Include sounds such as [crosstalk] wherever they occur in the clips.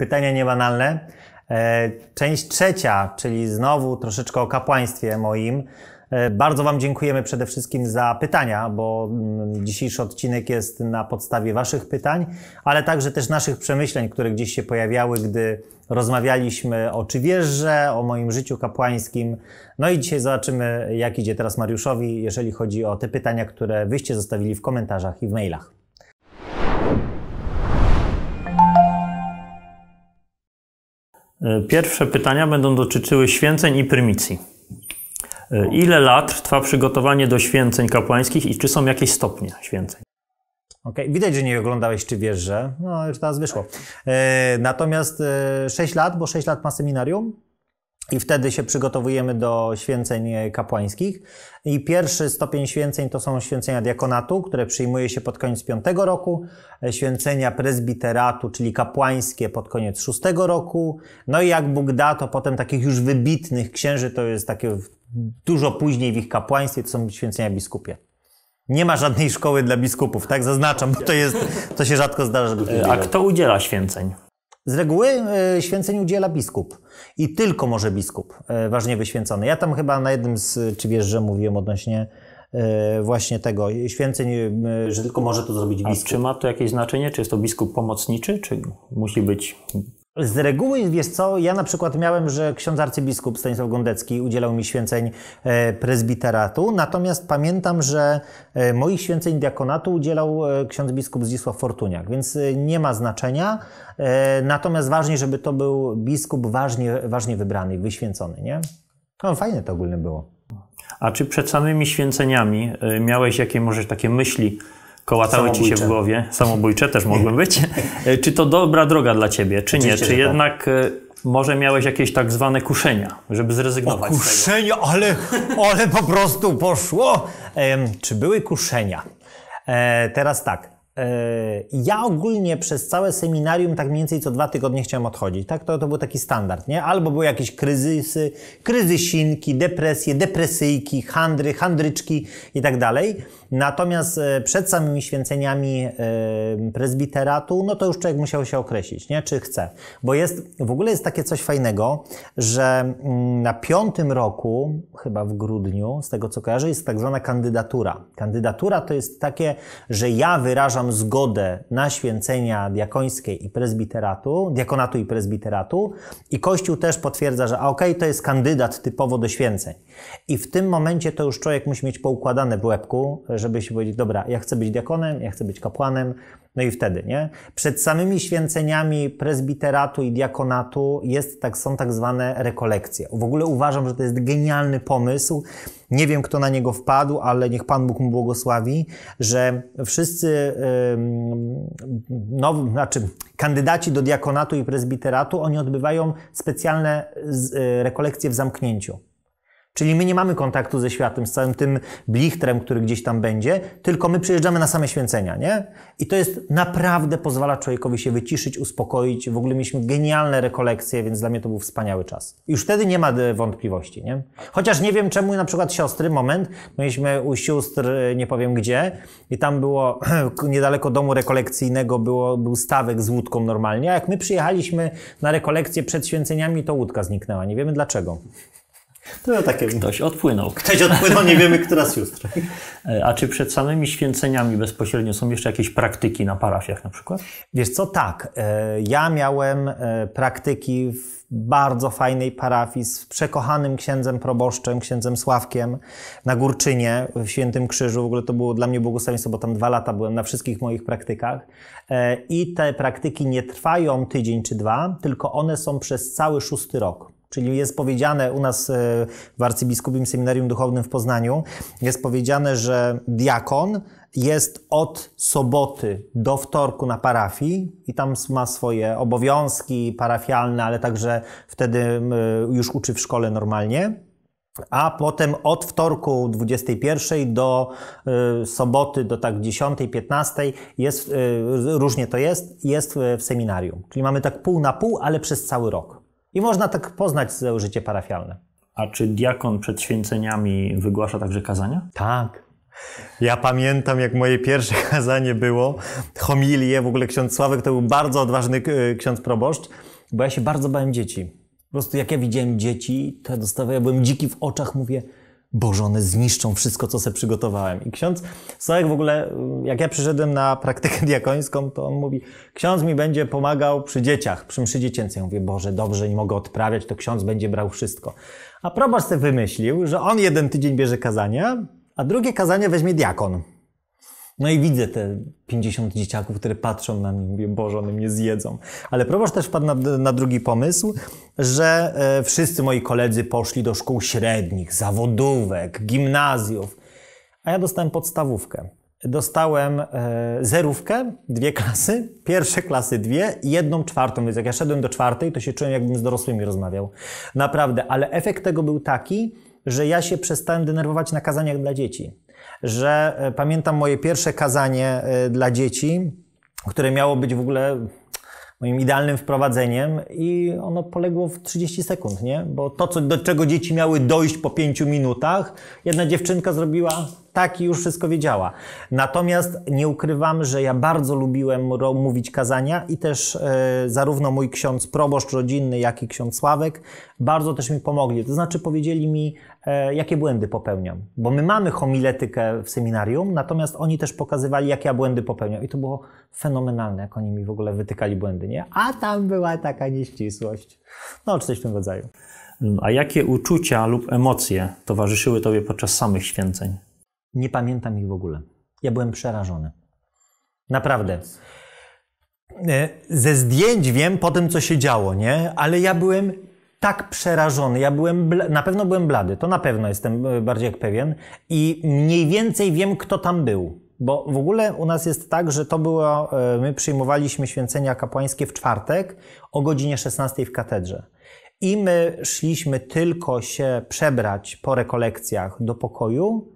Pytania niebanalne. E, część trzecia, czyli znowu troszeczkę o kapłaństwie moim. E, bardzo Wam dziękujemy przede wszystkim za pytania, bo mm, dzisiejszy odcinek jest na podstawie Waszych pytań, ale także też naszych przemyśleń, które gdzieś się pojawiały, gdy rozmawialiśmy o czywieszże, o moim życiu kapłańskim. No i dzisiaj zobaczymy, jak idzie teraz Mariuszowi, jeżeli chodzi o te pytania, które Wyście zostawili w komentarzach i w mailach. E, pierwsze pytania będą dotyczyły święceń i prymicji. E, ile lat trwa przygotowanie do święceń kapłańskich i czy są jakieś stopnie święceń? Okej, okay. widać, że nie oglądałeś czy wiesz, że. No, już teraz wyszło. E, natomiast 6 lat, bo 6 lat ma seminarium, i wtedy się przygotowujemy do święceń e, kapłańskich. I pierwszy stopień święceń to są święcenia diakonatu, które przyjmuje się pod koniec piątego roku, e, święcenia prezbiteratu, czyli kapłańskie pod koniec szóstego roku. No i jak Bóg da, to potem takich już wybitnych księży to jest takie dużo później w ich kapłaństwie, to są święcenia biskupie. Nie ma żadnej szkoły dla biskupów, tak zaznaczam, bo to jest, to się rzadko zdarza. A kto udziela święceń? Z reguły e, święceń udziela biskup i tylko może biskup e, ważnie wyświęcony. Ja tam chyba na jednym z, czy wiesz, że mówiłem odnośnie e, właśnie tego święceń, że tylko może to zrobić biskup. A czy ma to jakieś znaczenie? Czy jest to biskup pomocniczy, czy musi być z reguły, wiesz co, ja na przykład miałem, że ksiądz arcybiskup Stanisław Gondecki udzielał mi święceń e, prezbiteratu, natomiast pamiętam, że e, moich święceń diakonatu udzielał e, ksiądz biskup Zdzisław Fortuniak, więc nie ma znaczenia, natomiast ważnie, żeby to był biskup ważnie, ważnie wybrany, wyświęcony, nie? No fajne to ogólnie było. A czy przed samymi święceniami miałeś jakie może takie myśli, kołatały ci się w głowie, samobójcze też mogły być. [laughs] czy to dobra droga dla ciebie, czy Oczywiście, nie? Czy tak. jednak tak. może miałeś jakieś tak zwane kuszenia, żeby zrezygnować o, kuszenia, z tego? ale, ale po prostu poszło. czy były kuszenia? E, teraz tak ja ogólnie przez całe seminarium tak mniej więcej co dwa tygodnie chciałem odchodzić. Tak? To, to był taki standard, nie? Albo były jakieś kryzysy, kryzysinki, depresje, depresyjki, handry, handryczki i tak dalej. Natomiast e, przed samymi święceniami e, prezbiteratu, no to już człowiek musiał się określić, nie? Czy chce. Bo jest, w ogóle jest takie coś fajnego, że mm, na piątym roku, chyba w grudniu, z tego co kojarzę, jest tak zwana kandydatura. Kandydatura to jest takie, że ja wyrażam wyrażam zgodę na święcenia diakońskie i prezbiteratu, diakonatu i prezbiteratu i Kościół też potwierdza, że a okej, okay, to jest kandydat typowo do święceń. I w tym momencie to już człowiek musi mieć poukładane w łebku, żeby się powiedzieć, dobra, ja chcę być diakonem, ja chcę być kapłanem, no i wtedy, nie? Przed samymi święceniami prezbiteratu i diakonatu jest, tak, są tak zwane rekolekcje. W ogóle uważam, że to jest genialny pomysł. Nie wiem, kto na niego wpadł, ale niech Pan Bóg mu błogosławi, że wszyscy no, znaczy, kandydaci do diakonatu i prezbiteratu, oni odbywają specjalne y, rekolekcje w zamknięciu. Czyli my nie mamy kontaktu ze światem, z całym tym blichtrem, który gdzieś tam będzie, tylko my przyjeżdżamy na same święcenia, nie? I to jest naprawdę pozwala człowiekowi się wyciszyć, uspokoić. W ogóle mieliśmy genialne rekolekcje, więc dla mnie to był wspaniały czas. Już wtedy nie ma e, wątpliwości, nie? Chociaż nie wiem czemu na przykład siostry, moment, mieliśmy u sióstr, e, nie powiem gdzie, i tam było [clears throat] niedaleko domu rekolekcyjnego było, był stawek z łódką normalnie, a jak my przyjechaliśmy na rekolekcję przed święceniami, to łódka zniknęła. Nie wiemy dlaczego. To ja takie... Ktoś odpłynął. Ktoś odpłynął, nie wiemy, która z sióstr. E, a czy przed samymi święceniami bezpośrednio są jeszcze jakieś praktyki na parafiach na przykład? Wiesz co, tak. E, ja miałem e, praktyki w bardzo fajnej parafii z przekochanym księdzem proboszczem, księdzem Sławkiem na Górczynie w Świętym Krzyżu. W ogóle to było dla mnie błogosławieństwo, bo tam dwa lata byłem na wszystkich moich praktykach. I te praktyki nie trwają tydzień czy dwa, tylko one są przez cały szósty rok. Czyli jest powiedziane u nas e, w Arcybiskupim Seminarium Duchownym w Poznaniu, jest powiedziane, że diakon jest od soboty do wtorku na parafii i tam ma swoje obowiązki parafialne, ale także wtedy już uczy w szkole normalnie. A potem od wtorku 21 do e, soboty do tak 10-15 jest, e, różnie to jest, jest w seminarium. Czyli mamy tak pół na pół, ale przez cały rok. I można tak poznać całe życie parafialne. A czy diakon przed święceniami wygłasza także kazania? Tak. Ja pamiętam, jak moje pierwsze [laughs] kazanie było, homilię, w ogóle ksiądz Sławek to był bardzo odważny e, ksiądz proboszcz, bo ja się bardzo bałem dzieci. Po prostu jak ja widziałem dzieci, to ja dostawałem, ja byłem dziki w oczach, mówię, Boże, one zniszczą wszystko, co sobie przygotowałem. I ksiądz Sołek w ogóle, mm, jak ja przyszedłem na praktykę [laughs] diakońską, to on mówi, ksiądz mi będzie pomagał przy dzieciach, przy mszy dziecięcej. Ja mówię, Boże, dobrze, nie mogę odprawiać, to ksiądz będzie brał wszystko. A proboszcz sobie wymyślił, że on jeden tydzień bierze kazania, a drugie kazanie weźmie diakon. No i widzę te 50 dzieciaków, które patrzą na mnie, mówię, Boże, one mnie zjedzą. Ale proboszcz też wpadł na, na drugi pomysł, że e, wszyscy moi koledzy poszli do szkół średnich, zawodówek, gimnazjów, a ja dostałem podstawówkę. Dostałem e, zerówkę, dwie klasy, pierwsze klasy dwie i jedną czwartą, więc jak ja szedłem do czwartej, to się czułem, jakbym z dorosłymi rozmawiał. Naprawdę, ale efekt tego był taki, że ja się przestałem denerwować na kazaniach dla dzieci że e, pamiętam moje pierwsze kazanie e, dla dzieci, które miało być w ogóle moim idealnym wprowadzeniem i ono poległo w 30 sekund, nie? Bo to, co, do czego dzieci miały dojść po 5 minutach, jedna dziewczynka zrobiła tak i już wszystko wiedziała. Natomiast nie ukrywam, że ja bardzo lubiłem mówić kazania i też e, zarówno mój ksiądz proboszcz rodzinny, jak i ksiądz Sławek bardzo też mi pomogli. To znaczy powiedzieli mi, e, jakie błędy popełniam. Bo my mamy homiletykę w seminarium, natomiast oni też pokazywali, jakie ja błędy popełniam. I to było fenomenalne, jak oni mi w ogóle wytykali błędy, nie? A tam była taka nieścisłość. No, czy coś w tym rodzaju. A jakie uczucia lub emocje towarzyszyły Tobie podczas samych święceń? Nie pamiętam ich w ogóle. Ja byłem przerażony. Naprawdę. E, ze zdjęć wiem po tym, co się działo, nie? Ale ja byłem tak przerażony. Ja byłem, na pewno byłem blady, to na pewno jestem e, bardziej jak pewien. I mniej więcej wiem, kto tam był. Bo w ogóle u nas jest tak, że to było, e, my przyjmowaliśmy święcenia kapłańskie w czwartek o godzinie 16 w katedrze. I my szliśmy tylko się przebrać po rekolekcjach do pokoju,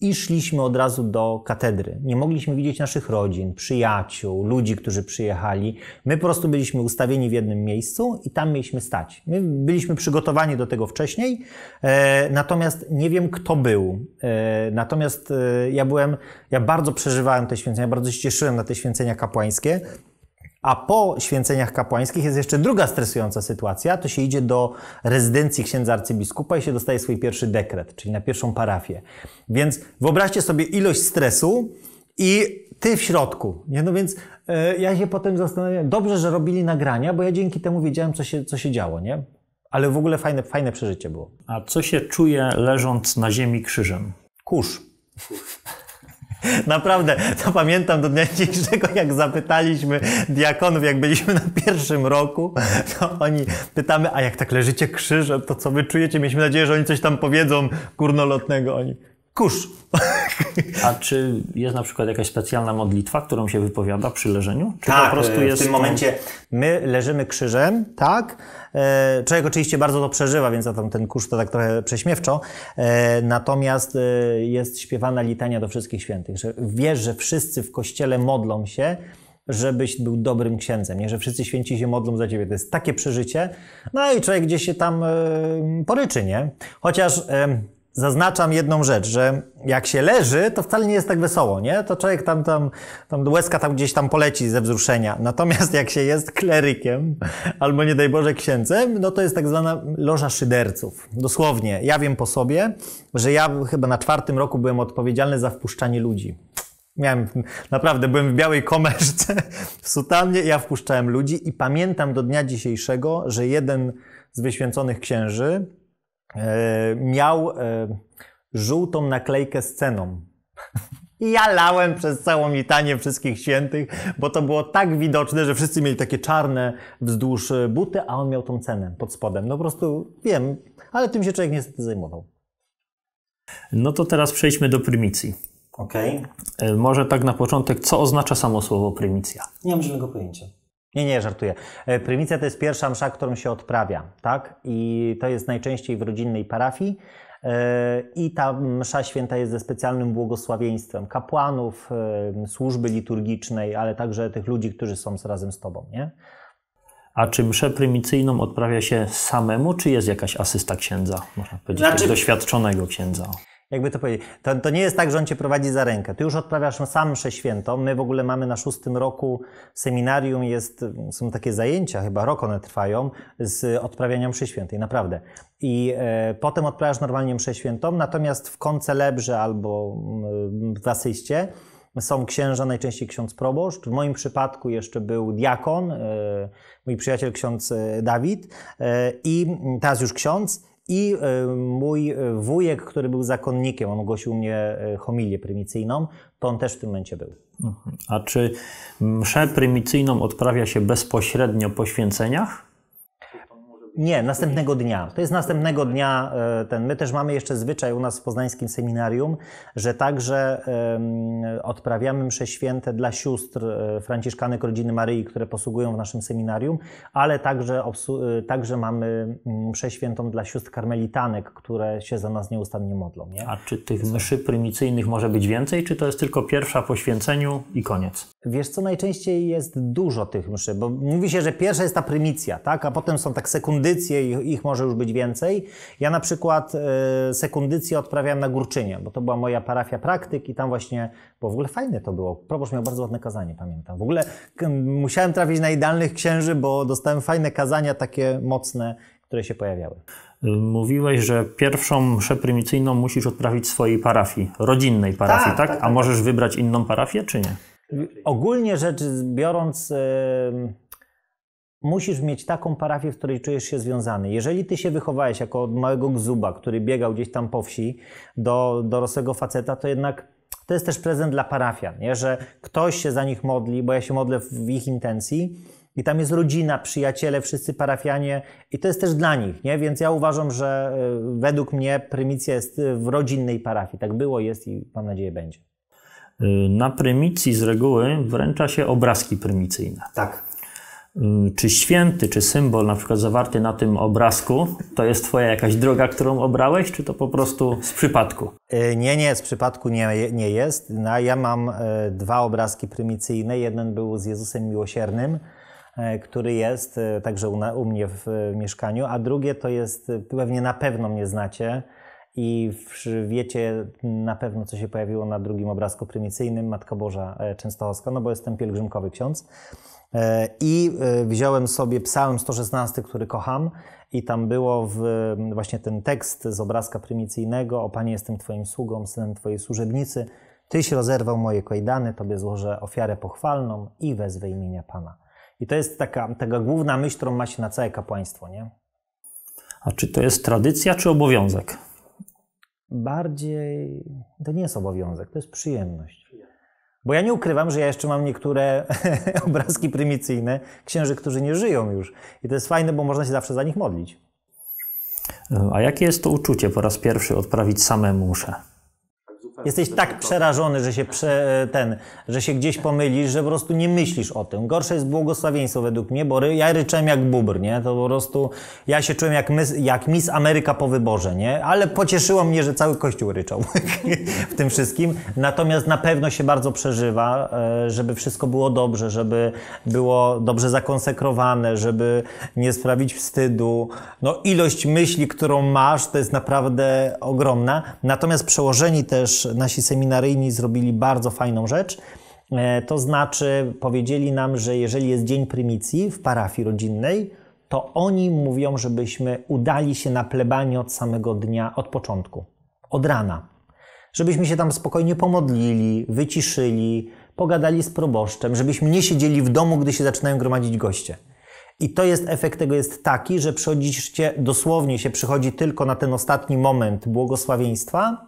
i szliśmy od razu do katedry. Nie mogliśmy widzieć naszych rodzin, przyjaciół, ludzi, którzy przyjechali. My po prostu byliśmy ustawieni w jednym miejscu i tam mieliśmy stać. My byliśmy przygotowani do tego wcześniej, e, natomiast nie wiem, kto był. E, natomiast e, ja byłem, ja bardzo przeżywałem te święcenia, bardzo się cieszyłem na te święcenia kapłańskie. A po święceniach kapłańskich jest jeszcze druga stresująca sytuacja. To się idzie do rezydencji księdza arcybiskupa i się dostaje swój pierwszy dekret, czyli na pierwszą parafię. Więc wyobraźcie sobie ilość stresu i ty w środku. Nie? No więc e, ja się potem zastanawiałem, dobrze, że robili nagrania, bo ja dzięki temu wiedziałem, co się, co się działo, nie? Ale w ogóle fajne, fajne przeżycie było. A co się czuje leżąc na ziemi krzyżem? Kurz. [laughs] Naprawdę, to pamiętam do dnia dzisiejszego, jak zapytaliśmy diakonów, jak byliśmy na pierwszym roku, to oni pytamy, a jak tak leżycie krzyżem, to co wy czujecie? Mieliśmy nadzieję, że oni coś tam powiedzą górnolotnego. Oni, kurz. A czy jest na przykład jakaś specjalna modlitwa, którą się wypowiada przy leżeniu? Czy tak, po prostu e, jest w tym momencie my leżymy krzyżem, tak? E, człowiek oczywiście bardzo to przeżywa, więc ten kurz to tak trochę prześmiewczo. E, natomiast jest śpiewana litania do wszystkich świętych, że wiesz, że wszyscy w kościele modlą się, żebyś był dobrym księdzem, nie? że wszyscy święci się modlą za ciebie. To jest takie przeżycie. No i człowiek gdzieś się tam poryczy, nie? Chociaż zaznaczam jedną rzecz, że jak się leży, to wcale nie jest tak wesoło, nie? To człowiek tam, tam, tam łezka tam gdzieś tam poleci ze wzruszenia. [laughs] Natomiast jak się jest klerykiem, albo nie daj Boże księcem, no to jest tak zwana loża szyderców. Dosłownie. Ja wiem po sobie, że ja chyba na czwartym roku byłem odpowiedzialny za wpuszczanie ludzi. Miałem, naprawdę byłem w białej komerce, w sutannie, ja wpuszczałem ludzi i pamiętam do dnia dzisiejszego, że jeden z wyświęconych księży, E, miał e, żółtą naklejkę z ceną. [laughs] I ja lałem przez całą litanię wszystkich świętych, bo to było tak widoczne, że wszyscy mieli takie czarne wzdłuż e, buty, a on miał tą cenę pod spodem. No po prostu wiem, ale tym się człowiek niestety zajmował. No to teraz przejdźmy do prymicji. Okej. Okay. Może tak na początek, co oznacza samo słowo prymicja? Nie mam żadnego pojęcia. Nie, nie, żartuję. E, Prymicja to jest pierwsza msza, którą się odprawia, tak? I to jest najczęściej w rodzinnej parafii. E, I ta msza święta jest ze specjalnym błogosławieństwem kapłanów, e, służby liturgicznej, ale także tych ludzi, którzy są razem z tobą, nie? A czy mszę prymicyjną odprawia się samemu, czy jest jakaś asysta księdza, można powiedzieć, znaczy... doświadczonego księdza? jakby to powiedzieć, to, to, nie jest tak, że on cię prowadzi za rękę. Ty już odprawiasz sam mszę świętą. My w ogóle mamy na szóstym roku seminarium, jest, są takie zajęcia, chyba rok one trwają, z odprawianiem mszy świętej, naprawdę. I e, potem odprawiasz normalnie mszę świętą, natomiast w lebrze albo mm, w asyście są księża, najczęściej ksiądz proboszcz. W moim przypadku jeszcze był diakon, e, mój przyjaciel ksiądz e, Dawid e, i teraz już ksiądz i e, mój e, wujek, który był zakonnikiem, on ogłosił mnie e, homilię prymicyjną, to on też w tym momencie był. Mhm. A czy mszę prymicyjną odprawia się bezpośrednio po święceniach? Nie, następnego dnia. To jest następnego dnia e, ten. My też mamy jeszcze zwyczaj u nas w poznańskim seminarium, że także odprawiamy msze święte dla sióstr e, franciszkanek rodziny Maryi, które posługują w naszym seminarium, ale także, e, także mamy mm, msze świętą dla sióstr karmelitanek, które się za nas nieustannie modlą. Nie? A czy tych mszy prymicyjnych może być więcej, czy to jest tylko pierwsza po święceniu i koniec? Wiesz co, najczęściej jest dużo tych mszy, bo mówi się, że pierwsza jest ta prymicja, tak? a potem są tak sekundy sekundycje, ich może już być więcej. Ja na przykład e, sekundycję odprawiałem na Górczynie, bo to była moja parafia praktyk i tam właśnie, bo w ogóle fajne to było. Proboszcz miał bardzo ładne kazanie, pamiętam. W ogóle musiałem trafić na idealnych księży, bo dostałem fajne kazania, takie mocne, które się pojawiały. Mówiłeś, że pierwszą mszę prymicyjną musisz odprawić swojej parafii, rodzinnej parafii, tak? tak? tak A tak. możesz tak. wybrać inną parafię, czy nie? Ogólnie rzecz biorąc, musisz mieć taką parafię, w której czujesz się związany. Jeżeli ty się wychowałeś jako małego gzuba, który biegał gdzieś tam po wsi do dorosłego faceta, to jednak to jest też prezent dla parafian, nie? że ktoś się za nich modli, bo ja się modlę w ich intencji. I tam jest rodzina, przyjaciele, wszyscy parafianie, i to jest też dla nich, nie? Więc ja uważam, że y, według mnie prymicja jest y, w rodzinnej parafii. Tak było, jest i mam nadzieję będzie. Y, na prymicji z reguły wręcza się obrazki prymicyjne. Tak. Mm, czy święty, czy symbol, na przykład zawarty na tym obrazku, to jest Twoja jakaś droga, którą obrałeś, czy to po prostu z przypadku? E, nie, nie, z przypadku nie, nie jest. No, ja mam e, dwa obrazki prymicyjne. Jeden był z Jezusem Miłosiernym, e, który jest także u, u mnie w mieszkaniu, a drugie to jest, pewnie na pewno mnie znacie, i wiecie na pewno, co się pojawiło na drugim obrazku prymicyjnym, Matka Boża Częstochowska, no bo jestem pielgrzymkowy ksiądz. E, I e, wziąłem sobie psalm 116, który kocham, i tam było w, właśnie ten tekst z obrazka prymicyjnego: O Panie, jestem Twoim sługą, synem Twojej służebnicy. Tyś rozerwał moje kojdany, Tobie złożę ofiarę pochwalną i wezwę imienia Pana. I to jest taka, taka główna myśl, którą ma się na całe kapłaństwo, nie? A czy to jest tradycja, czy obowiązek? Bardziej to nie jest obowiązek, to jest przyjemność. Bo ja nie ukrywam, że ja jeszcze mam niektóre [laughs] obrazki prymicyjne księży, którzy nie żyją już. I to jest fajne, bo można się zawsze za nich modlić. A jakie jest to uczucie po raz pierwszy odprawić samemu muszę? Jesteś tak przerażony, że się, prze, e, ten, że się gdzieś pomylisz, że po prostu nie myślisz o tym. Gorsze jest błogosławieństwo według mnie, bo ja ryczałem jak bubr, nie? To po prostu ja się czułem jak, jak Miss Ameryka po wyborze, nie? Ale pocieszyło mnie, że cały kościół ryczał [laughs] w tym wszystkim. Natomiast na pewno się bardzo przeżywa, e, żeby wszystko było dobrze, żeby było dobrze zakonsekrowane, żeby nie sprawić wstydu. No ilość myśli, którą masz, to jest naprawdę ogromna. Natomiast przełożeni też nasi seminaryjni zrobili bardzo fajną rzecz. E, to znaczy, powiedzieli nam, że jeżeli jest dzień prymicji w parafii rodzinnej, to oni mówią, żebyśmy udali się na plebanie od samego dnia, od początku, od rana. Żebyśmy się tam spokojnie pomodlili, wyciszyli, pogadali z proboszczem, żebyśmy nie siedzieli w domu, gdy się zaczynają gromadzić goście. I to jest efekt tego jest taki, że przychodzicie, dosłownie się przychodzi tylko na ten ostatni moment błogosławieństwa,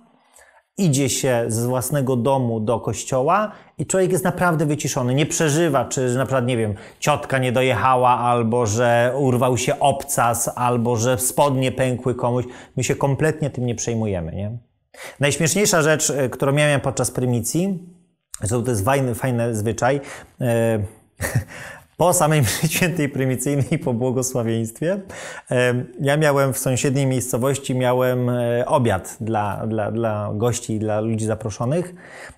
idzie się z własnego domu do kościoła i człowiek jest naprawdę wyciszony, nie przeżywa, czy na przykład, nie wiem, ciotka nie dojechała, albo że urwał się obcas, albo że spodnie pękły komuś. My się kompletnie tym nie przejmujemy, nie? Najśmieszniejsza rzecz, e, którą miałem podczas prymicji, to jest fajny, fajny zwyczaj, e, [laughs] Po samej [laughs] świętej prymicyjnej po błogosławieństwie ja miałem w sąsiedniej miejscowości miałem e, obiad dla, dla, dla gości i dla ludzi zaproszonych.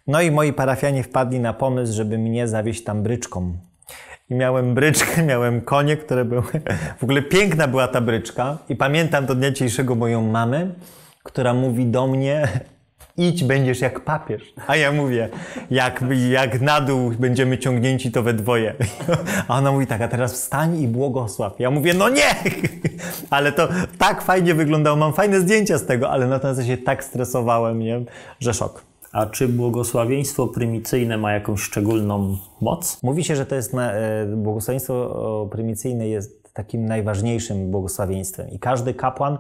No i moi parafianie wpadli na pomysł, żeby mnie zawieźć tam bryczką. I miałem bryczkę, [laughs] miałem konie, które były... [laughs] W ogóle piękna była ta bryczka. I pamiętam do dnia dzisiejszego moją mamę, która mówi do mnie, idź będziesz jak papież. A ja mówię, jak, jak na dół będziemy ciągnięci, to we dwoje. A ona mówi tak, a teraz wstań i błogosław. Ja mówię, no nie! Ale to tak fajnie wyglądało, mam fajne zdjęcia z tego, ale natomiast ja się tak stresowałem, nie? że szok. A czy błogosławieństwo prymicyjne ma jakąś szczególną moc? Mówi się, że to jest na, e, błogosławieństwo prymicyjne jest takim najważniejszym błogosławieństwem. I każdy kapłan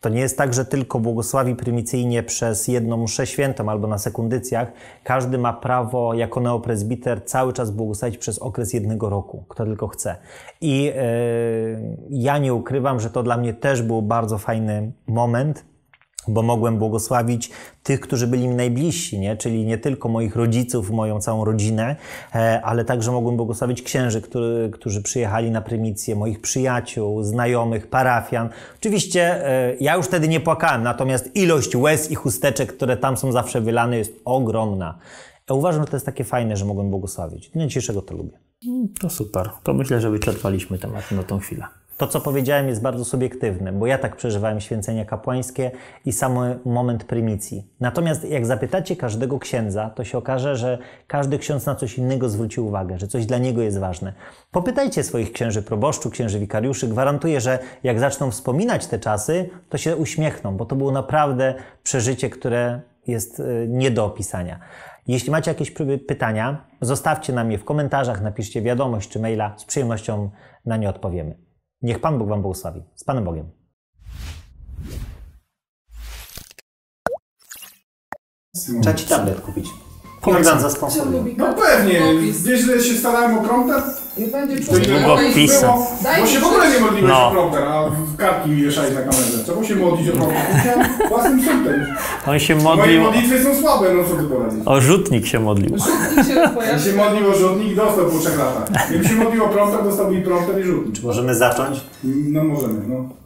to nie jest tak, że tylko błogosławi prymicyjnie przez jedną mszę świętą albo na sekundycjach. Każdy ma prawo jako neoprezbiter cały czas błogosławić przez okres jednego roku, kto tylko chce. I yy, ja nie ukrywam, że to dla mnie też był bardzo fajny moment, bo mogłem błogosławić tych, którzy byli mi najbliżsi, nie? czyli nie tylko moich rodziców, moją całą rodzinę, e, ale także mogłem błogosławić księży, który, którzy przyjechali na prymicję, moich przyjaciół, znajomych, parafian. Oczywiście e, ja już wtedy nie płakałem, natomiast ilość łez i chusteczek, które tam są zawsze wylane, jest ogromna. Ja e, uważam, że to jest takie fajne, że mogłem błogosławić. Dnia dzisiejszego to lubię. Mm, to super. To myślę, że wyczerpaliśmy temat na tą chwilę. To, co powiedziałem, jest bardzo subiektywne, bo ja tak przeżywałem święcenia kapłańskie i sam moment prymicji. Natomiast jak zapytacie każdego księdza, to się okaże, że każdy ksiądz na coś innego zwrócił uwagę, że coś dla niego jest ważne. Popytajcie swoich księży proboszczu, księży wikariuszy. Gwarantuję, że jak zaczną wspominać te czasy, to się uśmiechną, bo to było naprawdę przeżycie, które jest y, nie do opisania. Jeśli macie jakieś pytania, zostawcie nam je w komentarzach, napiszcie wiadomość czy maila, z przyjemnością na nie odpowiemy. Niech Pan Bóg Wam błogosławi. Z Panem Bogiem. Trzeba ci tablet kupić. Komendant zasponsorował. No pewnie, wiesz, że się starałem o prompter? Nie będzie długo Długopisem. Bo się w ogóle nie modliłeś no. o prompter, a kartki mi na kamerze. Trzeba się modlić o prompter. [laughs] Własnym sądem. On się modlił... Moje modlitwy są słabe, no co ty poradzisz? O rzutnik się modlił. Rzutnik się pojawił. się modlił o rzutnik dostał po trzech latach. Jakby się modlił o prompter, dostał i prompter i rzutnik. Czy możemy zacząć? No możemy, no.